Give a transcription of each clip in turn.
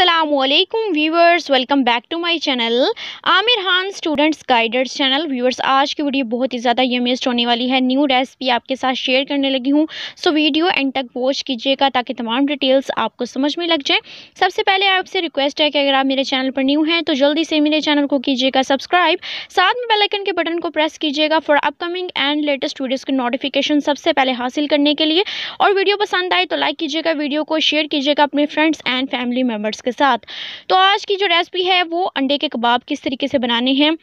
Aslam viewers welcome back to my channel Aamir Khan students guided channel viewers आज की video बहुत ही ज़्यादा यमियस्ट होने वाली है न्यू रेसिपी आपके साथ शेयर करने लगी हूँ सो वीडियो एंड तक वॉच कीजिएगा ताकि तमाम डिटेल्स आपको समझ में लग जाए सबसे पहले आपसे रिक्वेस्ट है कि अगर आप मेरे चैनल पर न्यू हैं तो जल्दी से मेरे चैनल को कीजिएगा सब्सक्राइब साथ में बेलाइकन के बटन को प्रेस कीजिएगा for upcoming and latest videos के नोटिफिकेशन सबसे पहले हासिल करने के लिए और वीडियो पसंद आए तो लाइक कीजिएगा वीडियो को शेयर कीजिएगा अपने फ्रेंड्स एंड फैमिली मेम्बर्स के साथ तो आज की जो रेसिपी है वो अंडे के कबाब किस तरीके से बनाने हैं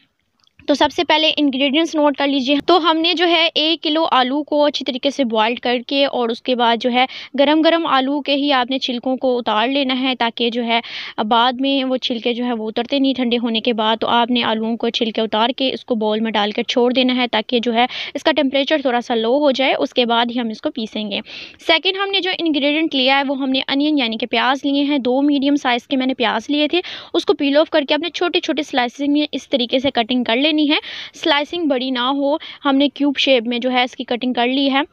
तो सबसे पहले इंग्रेडिएंट्स नोट कर लीजिए तो हमने जो है एक किलो आलू को अच्छी तरीके से बॉईल करके और उसके बाद जो है गरम गरम आलू के ही आपने छिलकों को उतार लेना है ताकि जो है बाद में वो छिलके जो है वो उतरते नहीं ठंडे होने के बाद तो आपने आलूओं को छिलके उतार के इसको बॉल में डाल कर छोड़ देना है ताकि जो है इसका टेम्परेचर थोड़ा सा लो हो जाए उसके बाद ही हम इसको पीसेंगे सेकेंड हमने जो इन्ग्रीडियंट लिया है वो हमने अनियन यानी कि प्याज लिए हैं दो मीडियम साइज़ के मैंने प्याज लिए थे उसको पील ऑफ करके अपने छोटे छोटे स्लाइसिस में इस तरीके से कटिंग कर ले नहीं है स्लाइसिंग बड़ी ना हो हमने क्यूब शेप में जो है इसकी कटिंग कर ली है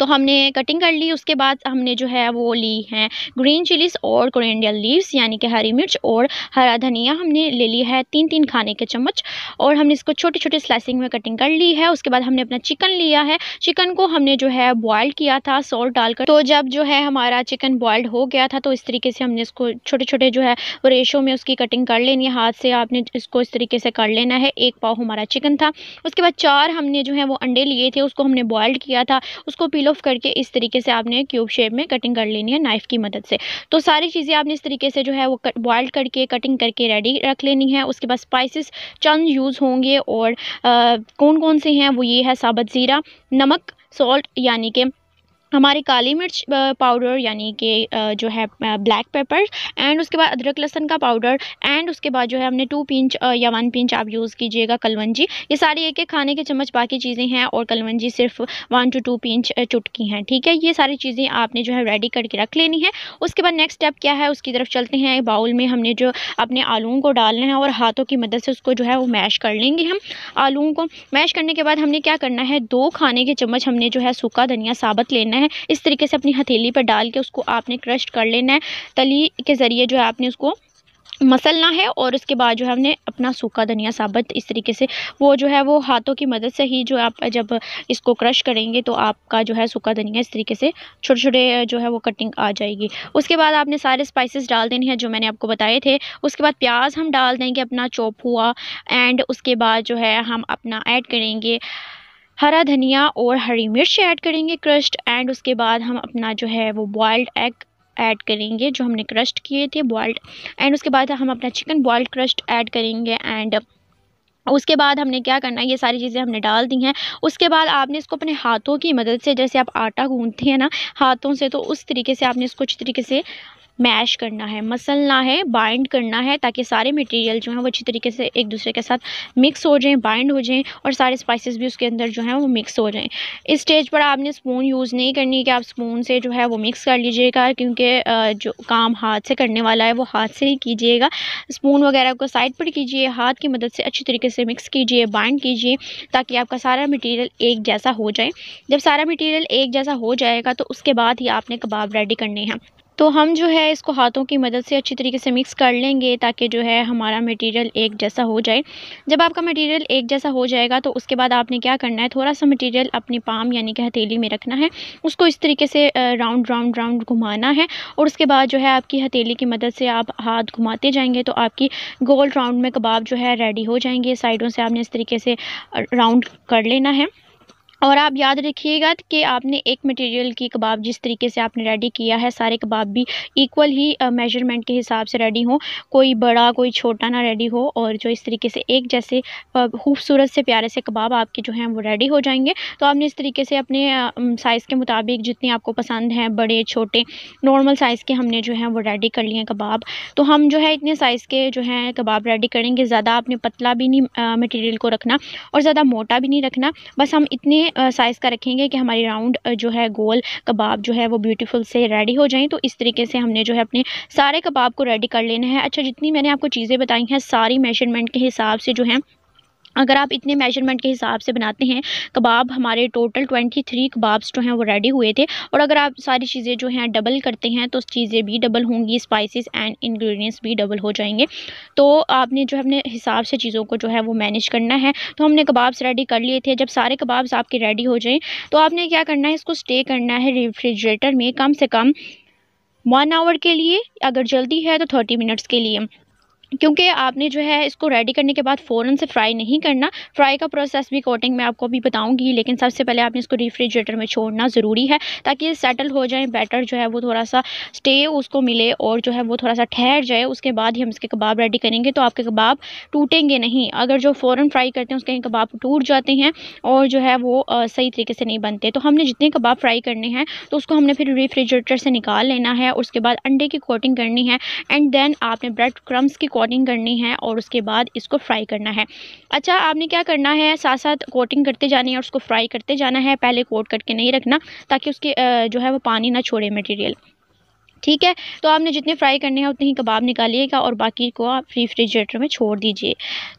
तो हमने कटिंग कर ली उसके बाद हमने जो है वो ली हैं ग्रीन चिलीज़ और कोरिएंडर लीव्स यानी कि हरी मिर्च और हरा धनिया हमने ले ली है तीन तीन खाने के चम्मच और हमने इसको छोटे छोटे स्लाइसिंग में कटिंग कर ली है उसके बाद हमने अपना चिकन लिया है चिकन को हमने जो है बॉयल किया था सॉल्ट डालकर तो जब जो है हमारा चिकन बॉयल्ड हो गया था तो इस तरीके से हमने इसको छोटे छोटे जो है रेशो में उसकी कटिंग कर लेनी है हाथ से आपने इसको इस तरीके से कर लेना है एक पाव हमारा चिकन था उसके बाद चार हमने जो है वो अंडे लिए थे उसको हमने बॉयल्ड किया था उसको पील ऑफ करके इस तरीके से आपने क्यूब शेप में कटिंग कर लेनी है नाइफ़ की मदद से तो सारी चीज़ें आपने इस तरीके से जो है वो बॉयल करके कटिंग करके रेडी रख लेनी है उसके बाद स्पाइसेस चंद यूज़ होंगे और आ, कौन कौन से हैं वो ये है साबत ज़ीरा नमक सॉल्ट यानी कि हमारी काली मिर्च पाउडर यानी कि जो है ब्लैक पेपर एंड उसके बाद अदरक लहसन का पाउडर एंड उसके बाद जो है हमने टू पिंच या वन पिंच आप यूज़ कीजिएगा कलवंजी ये सारी एक एक खाने के चम्मच बाकी चीज़ें हैं और कलवंजी सिर्फ वन टू टू पिंच चुटकी हैं ठीक है ये सारी चीज़ें आपने जो है रेडी करके रख लेनी है उसके बाद नेक्स्ट स्टेप क्या है उसकी तरफ चलते हैं बाउल में हमने जो अपने आलूओं को डालना है और हाथों की मदद से उसको जो है वो मैश कर लेंगे हम आलूओं को मैश करने के बाद हमने क्या करना है दो खाने के चम्मच हमने जो है सूखा धनिया साबत लेना है है इस तरीके से अपनी हथेली पर डाल के उसको आपने क्रश कर लेना है तली के ज़रिए जो है आपने उसको मसलना है और उसके बाद जो है हमने अपना सूखा धनिया साबित इस तरीके से वो जो है वो हाथों की मदद से ही जो आप जब इसको क्रश करेंगे तो आपका जो है सूखा धनिया इस तरीके से छोटे छोटे जो है वो कटिंग आ जाएगी उसके बाद आपने सारे स्पाइसेस डाल देने हैं जो मैंने आपको बताए थे उसके बाद प्याज हम डाल देंगे अपना चौप हुआ एंड उसके बाद जो है हम अपना ऐड करेंगे हरा धनिया और हरी मिर्च ऐड करेंगे क्रश्ड एंड उसके बाद हम अपना जो है वो बॉयल्ड एग ऐड करेंगे जो हमने क्रश्ड किए थे बॉयल्ड एंड उसके बाद हम अपना चिकन बॉयल्ड क्रश्ड ऐड करेंगे एंड उसके बाद हमने क्या करना है ये सारी चीज़ें हमने डाल दी हैं उसके बाद आपने इसको अपने हाथों की मदद से जैसे आप आटा गूंथते हैं ना हाथों से तो उस तरीके से आपने इसको अच्छी तरीके से मैश करना है मसलना है बाइंड करना है ताकि सारे मटेरियल जो हैं वो अच्छी तरीके से एक दूसरे के साथ मिक्स हो जाएं बाइंड हो जाएँ और सारे स्पाइसेस भी उसके अंदर जो हैं वो मिक्स हो जाएँ इस स्टेज पर आपने स्पून यूज़ नहीं करनी कि आप स्पून से जो है वो मिक्स कर लीजिएगा क्योंकि जो काम हाथ से करने वाला है वो हाथ से ही कीजिएगा स्पून वगैरह को साइड पर कीजिए हाथ की मदद से अच्छी तरीके से मिक्स कीजिए बाइंड कीजिए ताकि आपका सारा मटीरियल एक जैसा हो जाए जब सारा मटीरियल एक जैसा हो जाएगा तो उसके बाद ही आपने कबाब रेडी करने हैं तो हम जो है इसको हाथों की मदद से अच्छी तरीके से मिक्स कर लेंगे ताकि जो है हमारा मटेरियल एक जैसा हो जाए जब आपका मटेरियल एक जैसा हो जाएगा तो उसके बाद आपने क्या करना है थोड़ा सा मटेरियल अपनी पाम यानी कि हथेली में रखना है उसको इस तरीके से राउंड राउंड राउंड घुमाना है और उसके बाद जो है आपकी हथेली की मदद से आप हाथ घुमाते जाएंगे तो आपकी गोल राउंड में कबाब जो है रेडी हो जाएंगे साइडों से आपने इस तरीके से राउंड कर लेना है और आप याद रखिएगा कि आपने एक मटेरियल की कबाब जिस तरीके से आपने रेडी किया है सारे कबाब भी इक्वल ही मेजरमेंट के हिसाब से रेडी हो कोई बड़ा कोई छोटा ना रेडी हो और जो इस तरीके से एक जैसे खूबसूरत से प्यारे से कबाब आपके जो हैं वो रेडी हो जाएंगे तो आपने इस तरीके से अपने साइज़ के मुताबिक जितने आपको पसंद हैं बड़े छोटे नॉर्मल साइज़ के हमने जो है वो रेडी कर लिए हैं कबाब तो हम जो है इतने साइज़ के जो हैं कबाब रेडी करेंगे ज़्यादा आपने पतला भी नहीं मटेरियल को रखना और ज़्यादा मोटा भी नहीं रखना बस हम इतने साइज़ का रखेंगे कि हमारी राउंड जो है गोल कबाब जो है वो ब्यूटीफुल से रेडी हो जाएँ तो इस तरीके से हमने जो है अपने सारे कबाब को रेडी कर लेना है अच्छा जितनी मैंने आपको चीज़ें बताई हैं सारी मेजरमेंट के हिसाब से जो है अगर आप इतने मेजरमेंट के हिसाब से बनाते हैं कबाब हमारे टोटल ट्वेंटी थ्री कबाब्स जो हैं वो रेडी हुए थे और अगर आप सारी चीज़ें जो हैं डबल करते हैं तो चीज़ें भी डबल होंगी स्पाइसेस एंड इंग्रेडिएंट्स भी डबल हो जाएंगे तो आपने जो है अपने हिसाब से चीज़ों को जो है वो मैनेज करना है तो हमने कबाब्स रेडी कर लिए थे जब सारे कबाब्स आपके रेडी हो जाएँ तो आपने क्या करना है इसको स्टे करना है रेफ्रिजरेटर में कम से कम वन आवर के लिए अगर जल्दी है तो थर्टी मिनट्स के लिए क्योंकि आपने जो है इसको रेडी करने के बाद फ़ौरन से फ्राई नहीं करना फ्राई का प्रोसेस भी कोटिंग मैं आपको अभी बताऊंगी लेकिन सबसे पहले आपने इसको रिफ्रिजरेटर में छोड़ना ज़रूरी है ताकि ये सेटल हो जाए बैटर जो है वो थोड़ा सा स्टे उसको मिले और जो है वो थोड़ा सा ठहर जाए उसके बाद ही हम इसके कबाब रेडी करेंगे तो आपके कबाब टूटेंगे नहीं अगर जो फ़ौरन फ्राई करते हैं उसके कबाब टूट जाते हैं और जो है वो सही तरीके से नहीं बनते तो हमने जितने कबाब फ्राई करने हैं तो उसको हमने फिर रिफ्रिजरेटर से निकाल लेना है उसके बाद अंडे की कोटिंग करनी है एंड देन आपने ब्रेड क्रम्स की कोटिंग करनी है और उसके बाद इसको फ्राई करना है अच्छा आपने क्या करना है साथ साथ कोटिंग करते जानी है और उसको फ्राई करते जाना है पहले कोट करके नहीं रखना ताकि उसके जो है वो पानी ना छोड़े मटेरियल ठीक है तो आपने जितने फ्राई करने हैं उतने ही कबाब निकालिएगा और बाकी को आप रिफ्रिजरेटर में छोड़ दीजिए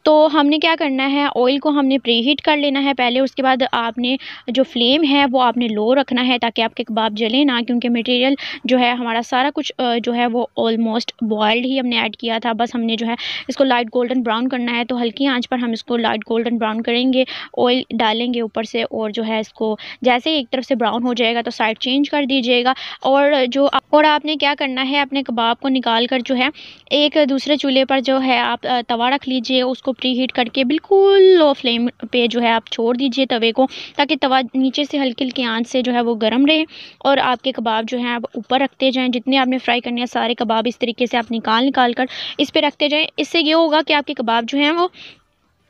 तो हमने क्या करना है ऑयल को हमने प्री हीट कर लेना है पहले उसके बाद आपने जो फ्लेम है वो आपने लो रखना है ताकि आपके कबाब जले ना क्योंकि मटेरियल जो है हमारा सारा कुछ जो है वो ऑलमोस्ट बॉयल्ड ही हमने ऐड किया था बस हमने जो है इसको लाइट गोल्डन ब्राउन करना है तो हल्की आँच पर हम इसको लाइट गोल्डन ब्राउन करेंगे ऑयल डालेंगे ऊपर से और जो है इसको जैसे ही एक तरफ से ब्राउन हो जाएगा तो साइड चेंज कर दीजिएगा और जो और आपने आपने क्या करना है अपने कबाब को निकाल कर जो है एक दूसरे चूल्हे पर जो है आप तवा रख लीजिए उसको प्री हीट करके बिल्कुल लो फ्लेम पे जो है आप छोड़ दीजिए तवे को ताकि तवा नीचे से हल्की हल्की आँच से जो है वो गर्म रहे और आपके कबाब जो है आप ऊपर रखते जाएँ जितने आपने फ्राई करने हैं सारे कबाब इस तरीके से आप निकाल निकाल कर इस पर रखते जाएँ इससे ये होगा कि आपके कबाब जो हैं वो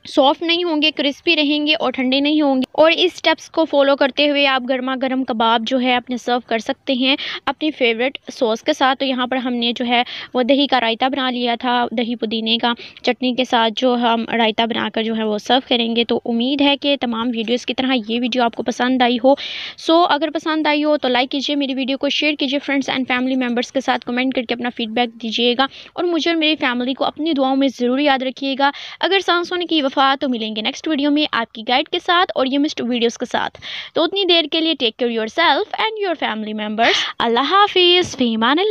सॉफ्ट नहीं होंगे क्रिस्पी रहेंगे और ठंडे नहीं होंगे और इस स्टेप्स को फॉलो करते हुए आप गर्मा गर्म कबाब जो है अपने सर्व कर सकते हैं अपनी फेवरेट सॉस के साथ तो यहाँ पर हमने जो है वो दही का रायता बना लिया था दही पुदीने का चटनी के साथ जो हम रायता बनाकर जो है वो सर्व करेंगे तो उम्मीद है कि तमाम वीडियोज़ की तरह ये वीडियो आपको पसंद आई हो सो so, अगर पसंद आई हो तो लाइक कीजिए मेरी वीडियो को शेयर कीजिए फ्रेंड्स एंड फैमिली मेम्बर्स के साथ कमेंट करके अपना फीडबैक दीजिएगा और मुझे और मेरी फैमिली को अपनी दुआओं में ज़रूर याद रखिएगा अगर सांसों की दफ़ा तो मिलेंगे नेक्स्ट वीडियो में आपकी गाइड के साथ और ये मिस्ट वीडियोज़ के साथ तो उतनी देर के लिए take care yourself and your family members अल्लाह हाफिज़ फ़ीमान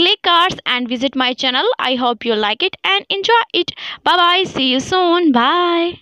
click cars and visit my channel I hope you like it and enjoy it bye bye see you soon bye